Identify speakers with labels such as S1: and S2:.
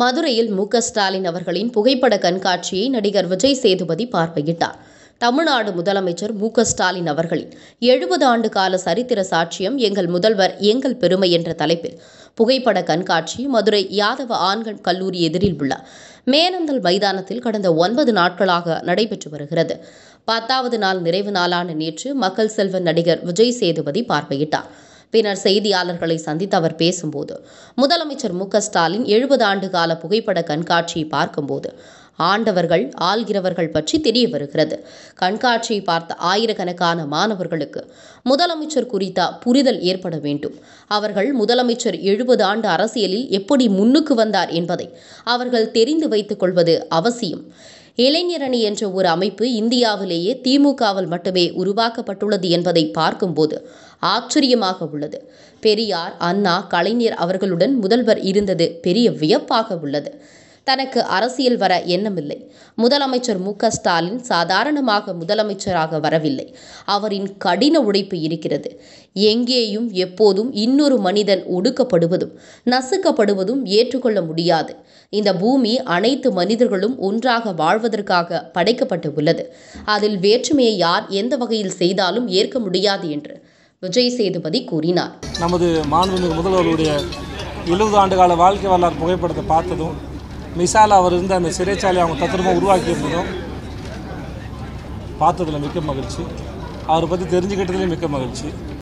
S1: மதுரையில் மு ஸ்டாலின் அவர்களின் புகைப்பட கண்காட்சியை நடிகர் விஜய் சேதுபதி பார்வையிட்டார் தமிழ்நாடு முதலமைச்சர் மு ஸ்டாலின் அவர்களின் எழுபது ஆண்டு கால சரித்திர சாட்சியம் எங்கள் முதல்வர் எங்கள் பெருமை என்ற தலைப்பில் புகைப்பட கண்காட்சி மதுரை யாதவ ஆண்கள் கல்லூரி எதிரில் உள்ள மேனந்தல் மைதானத்தில் கடந்த ஒன்பது நாட்களாக நடைபெற்று வருகிறது பத்தாவது நாள் நிறைவு நாளான நேற்று மக்கள் செல்வன் நடிகர் விஜய் சேதுபதி பார்வையிட்டார் பின்னர் செய்தியாளர்களை சந்தித்து அவர் பேசும்போது முதலமைச்சர் மு ஸ்டாலின் எழுபது ஆண்டு கால புகைப்பட கண்காட்சியை பார்க்கும்போது ஆண்டவர்கள் ஆள்கிறவர்கள் பற்றி தெரிய வருகிறது கண்காட்சியை பார்த்த ஆயிரக்கணக்கான மாணவர்களுக்கு முதலமைச்சர் குறித்த புரிதல் ஏற்பட வேண்டும் அவர்கள் முதலமைச்சர் எழுபது ஆண்டு அரசியலில் எப்படி முன்னுக்கு வந்தார் என்பதை அவர்கள் தெரிந்து வைத்துக் கொள்வது அவசியம் இளைஞர் அணி என்ற ஒரு அமைப்பு இந்தியாவிலேயே திமுகவில் மட்டுமே உருவாக்கப்பட்டுள்ளது என்பதை பார்க்கும்போது ஆச்சரியமாக உள்ளது பெரியார் அண்ணா கலைஞர் அவர்களுடன் முதல்வர் இருந்தது பெரிய வியப்பாக உள்ளது தனக்கு அரசியல் வர எண்ணமில்லை முதலமைச்சர் மு ஸ்டாலின் சாதாரணமாக முதலமைச்சராக வரவில்லை அவரின் கடின உழைப்பு இருக்கிறது எங்கேயும் எப்போதும் இன்னொரு மனிதன் ஒடுக்கப்படுவதும் நசுக்கப்படுவதும் ஏற்றுக்கொள்ள முடியாது இந்த பூமி அனைத்து மனிதர்களும் ஒன்றாக வாழ்வதற்காக படைக்கப்பட்டு உள்ளது அதில் வேற்றுமையை யார் எந்த வகையில் செய்தாலும் ஏற்க முடியாது என்று விஜய் சேதுபதி கூறினார்
S2: நமது மாண்புமிகு முதல்வருடைய எழுபது ஆண்டு கால வாழ்க்கை வரலாறு புகைப்படத்தை பார்த்ததும் மிசால் அவர் இருந்த அந்த சிறைச்சாலையை அவங்க தத்துரமாக உருவாக்கி இருந்ததும் பார்த்ததில் மிக்க மகிழ்ச்சி அவரை பற்றி தெரிஞ்சுக்கிட்டதுலேயும் மிக்க மகிழ்ச்சி